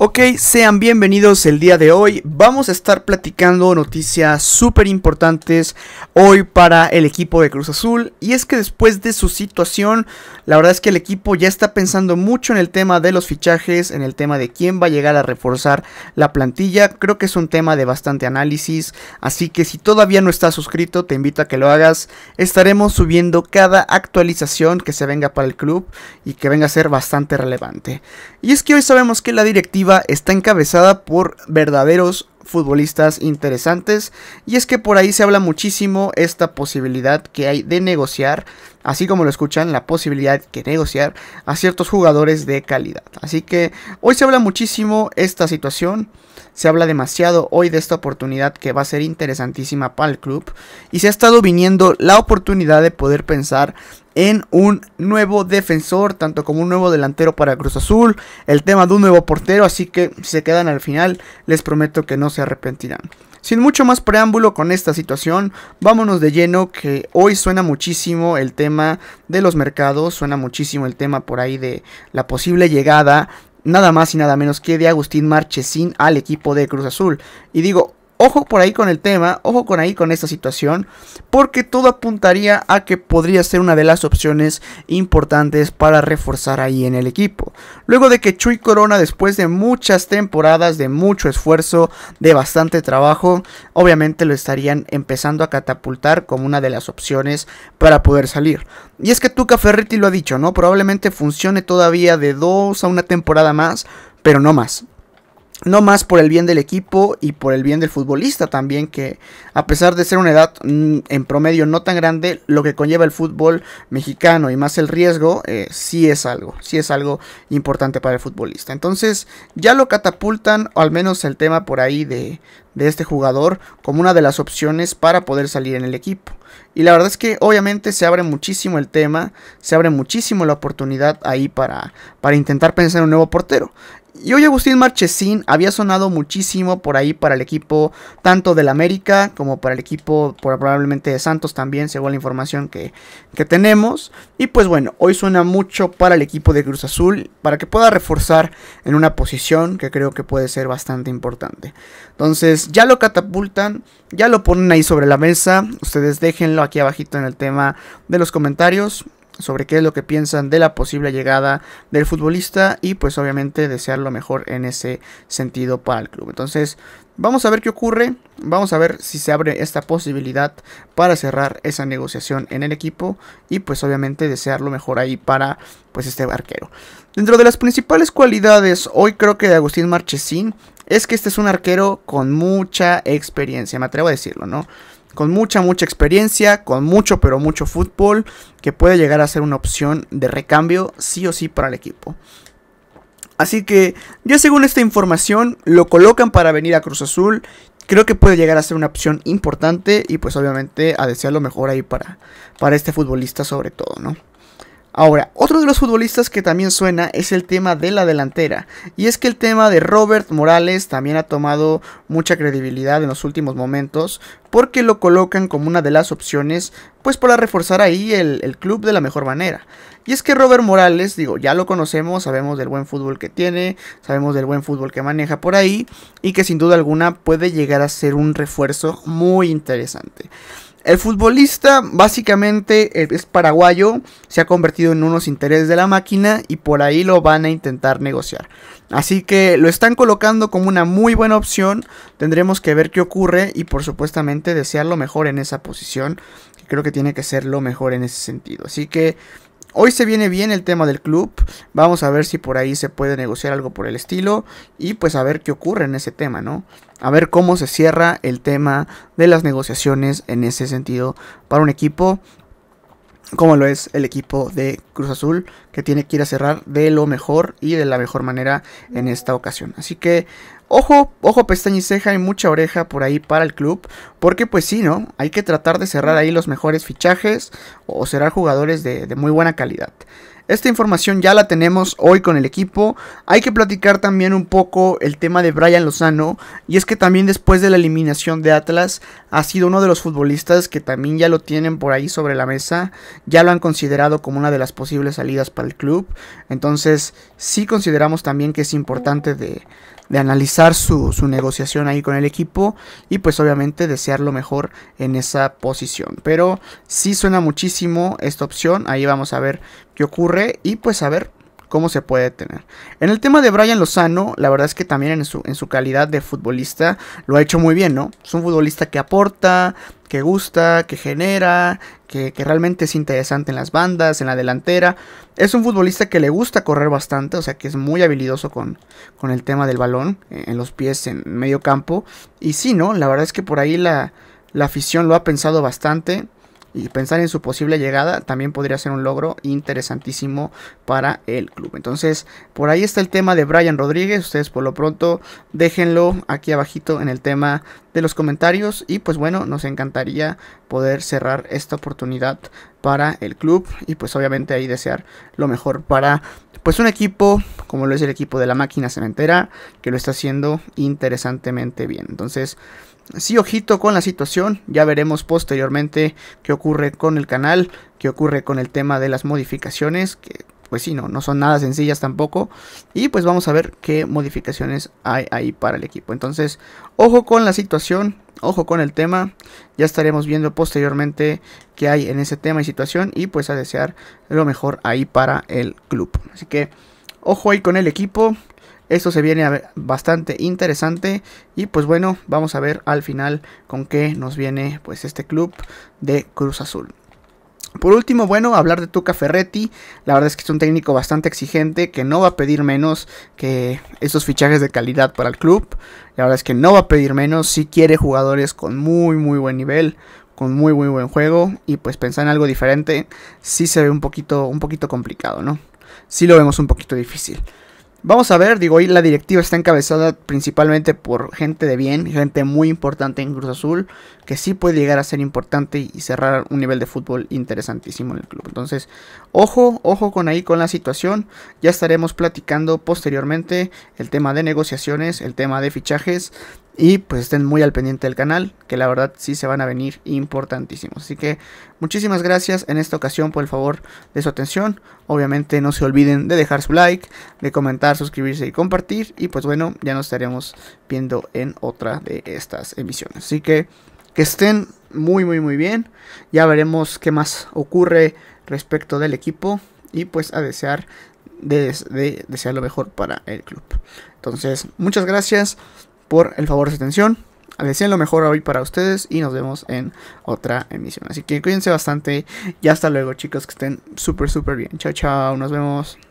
Ok, sean bienvenidos el día de hoy. Vamos a estar platicando noticias súper importantes hoy para el equipo de Cruz Azul. Y es que después de su situación, la verdad es que el equipo ya está pensando mucho en el tema de los fichajes, en el tema de quién va a llegar a reforzar la plantilla. Creo que es un tema de bastante análisis. Así que si todavía no estás suscrito, te invito a que lo hagas. Estaremos subiendo cada actualización que se venga para el club y que venga a ser bastante relevante. Y es que hoy sabemos que la directiva está encabezada por verdaderos futbolistas interesantes y es que por ahí se habla muchísimo esta posibilidad que hay de negociar así como lo escuchan, la posibilidad de negociar a ciertos jugadores de calidad. Así que hoy se habla muchísimo esta situación, se habla demasiado hoy de esta oportunidad que va a ser interesantísima para el club y se ha estado viniendo la oportunidad de poder pensar en un nuevo defensor, tanto como un nuevo delantero para Cruz Azul, el tema de un nuevo portero, así que si se quedan al final, les prometo que no se arrepentirán. Sin mucho más preámbulo con esta situación, vámonos de lleno que hoy suena muchísimo el tema de los mercados, suena muchísimo el tema por ahí de la posible llegada nada más y nada menos que de Agustín Marchesín al equipo de Cruz Azul. Y digo Ojo por ahí con el tema, ojo con ahí con esta situación, porque todo apuntaría a que podría ser una de las opciones importantes para reforzar ahí en el equipo. Luego de que Chuy Corona, después de muchas temporadas, de mucho esfuerzo, de bastante trabajo, obviamente lo estarían empezando a catapultar como una de las opciones para poder salir. Y es que Tuca Ferretti lo ha dicho, ¿no? Probablemente funcione todavía de dos a una temporada más, pero no más. No más por el bien del equipo y por el bien del futbolista también, que a pesar de ser una edad mm, en promedio no tan grande, lo que conlleva el fútbol mexicano y más el riesgo, eh, sí es algo, sí es algo importante para el futbolista. Entonces ya lo catapultan, o al menos el tema por ahí de, este jugador, como una de las opciones para poder salir en el equipo. Y la verdad es que obviamente se abre muchísimo el tema, se abre muchísimo la oportunidad ahí para, para intentar pensar en un nuevo portero. Y hoy Agustín Marchesín había sonado muchísimo por ahí para el equipo tanto del América como para el equipo por, probablemente de Santos también, según la información que, que tenemos. Y pues bueno, hoy suena mucho para el equipo de Cruz Azul, para que pueda reforzar en una posición que creo que puede ser bastante importante. Entonces ya lo catapultan, ya lo ponen ahí sobre la mesa, ustedes déjenlo aquí abajito en el tema de los comentarios sobre qué es lo que piensan de la posible llegada del futbolista y pues obviamente desear lo mejor en ese sentido para el club. Entonces vamos a ver qué ocurre, vamos a ver si se abre esta posibilidad para cerrar esa negociación en el equipo y pues obviamente desear lo mejor ahí para pues este arquero. Dentro de las principales cualidades hoy creo que de Agustín Marchesín es que este es un arquero con mucha experiencia, me atrevo a decirlo, ¿no? con mucha, mucha experiencia, con mucho, pero mucho fútbol, que puede llegar a ser una opción de recambio sí o sí para el equipo. Así que ya según esta información lo colocan para venir a Cruz Azul. Creo que puede llegar a ser una opción importante y pues obviamente a desear lo mejor ahí para, para este futbolista sobre todo, ¿no? Ahora, otro de los futbolistas que también suena es el tema de la delantera. Y es que el tema de Robert Morales también ha tomado mucha credibilidad en los últimos momentos porque lo colocan como una de las opciones pues para reforzar ahí el, el club de la mejor manera. Y es que Robert Morales, digo, ya lo conocemos, sabemos del buen fútbol que tiene, sabemos del buen fútbol que maneja por ahí y que sin duda alguna puede llegar a ser un refuerzo muy interesante. El futbolista básicamente eh, es paraguayo, se ha convertido en unos intereses de la máquina y por ahí lo van a intentar negociar. Así que lo están colocando como una muy buena opción, tendremos que ver qué ocurre y por supuestamente desear lo mejor en esa posición, creo que tiene que ser lo mejor en ese sentido. Así que Hoy se viene bien el tema del club. Vamos a ver si por ahí se puede negociar algo por el estilo. Y pues a ver qué ocurre en ese tema, ¿no? A ver cómo se cierra el tema de las negociaciones en ese sentido para un equipo como lo es el equipo de Cruz Azul, que tiene que ir a cerrar de lo mejor y de la mejor manera en esta ocasión. Así que ojo, ojo pestaña y ceja y mucha oreja por ahí para el club, porque pues sí, ¿no? Hay que tratar de cerrar ahí los mejores fichajes o cerrar jugadores de, de muy buena calidad. Esta información ya la tenemos hoy con el equipo. Hay que platicar también un poco el tema de Brian Lozano. Y es que también después de la eliminación de Atlas ha sido uno de los futbolistas que también ya lo tienen por ahí sobre la mesa. Ya lo han considerado como una de las posibles salidas para el club. Entonces sí consideramos también que es importante de, de analizar su, negociación ahí con el equipo y pues obviamente desear lo mejor en esa posición. Pero si suena muchísimo esta opción, ahí vamos a ver qué ocurre y pues a ver cómo se puede tener. En el tema de Brian Lozano, la verdad es que también en su, en su calidad de futbolista lo ha hecho muy bien, ¿no? Es un futbolista que aporta, que gusta, que genera, que, realmente es interesante en las bandas, en la delantera. Es un futbolista que le gusta correr bastante, o sea que es muy habilidoso con, con el tema del balón, eh, en los pies, en medio campo. Y sí, ¿no? La verdad es que por ahí la, la afición lo ha pensado bastante y pensar en su posible llegada también podría ser un logro interesantísimo para el club. Entonces, por ahí está el tema de Brian Rodríguez. Ustedes por lo pronto déjenlo aquí abajito en el tema de los comentarios y pues bueno, nos encantaría poder cerrar esta oportunidad para el club y pues obviamente ahí desear lo mejor para pues un equipo como lo es el equipo de la máquina cementera que lo está haciendo interesantemente bien. Entonces, sí ojito con la situación, ya veremos posteriormente qué ocurre con el canal, qué ocurre con el tema de las modificaciones, que pues sí, no, no son nada sencillas tampoco. Y pues vamos a ver qué modificaciones hay ahí para el equipo. Entonces, ojo con la situación, ojo con el tema. Ya estaremos viendo posteriormente qué hay en ese tema y situación. Y pues a desear lo mejor ahí para el club. Así que, ojo ahí con el equipo. Esto se viene bastante interesante y pues bueno, vamos a ver al final con qué nos viene pues este club de Cruz Azul. Por último, bueno, hablar de Tuca Ferretti. La verdad es que es un técnico bastante exigente que no va a pedir menos que esos fichajes de calidad para el club. La verdad es que no va a pedir menos si quiere jugadores con muy, muy buen nivel, con muy, muy buen juego. Y pues pensar en algo diferente sí se ve un poquito, un poquito complicado, ¿no? Sí lo vemos un poquito difícil. Vamos a ver, digo, hoy la directiva está encabezada principalmente por gente de bien, gente muy importante en Cruz Azul, que sí puede llegar a ser importante y cerrar un nivel de fútbol interesantísimo en el club. Entonces, ojo, ojo con ahí con la situación. Ya estaremos platicando posteriormente el tema de negociaciones, el tema de fichajes y pues estén muy al pendiente del canal, que la verdad sí se van a venir importantísimos. Así que muchísimas gracias en esta ocasión por el favor de su atención. Obviamente no se olviden de dejar su like, de comentar, suscribirse y compartir. Y pues bueno, ya nos estaremos viendo en otra de estas emisiones. Así que que estén muy muy muy bien. Ya veremos qué más ocurre respecto del equipo. Y pues a desear desear lo mejor para el club. Entonces, muchas gracias por el favor de su atención. Les lo mejor hoy para ustedes y nos vemos en otra emisión. Así que cuídense bastante y hasta luego chicos, que estén súper súper bien. Chao, chao, nos vemos.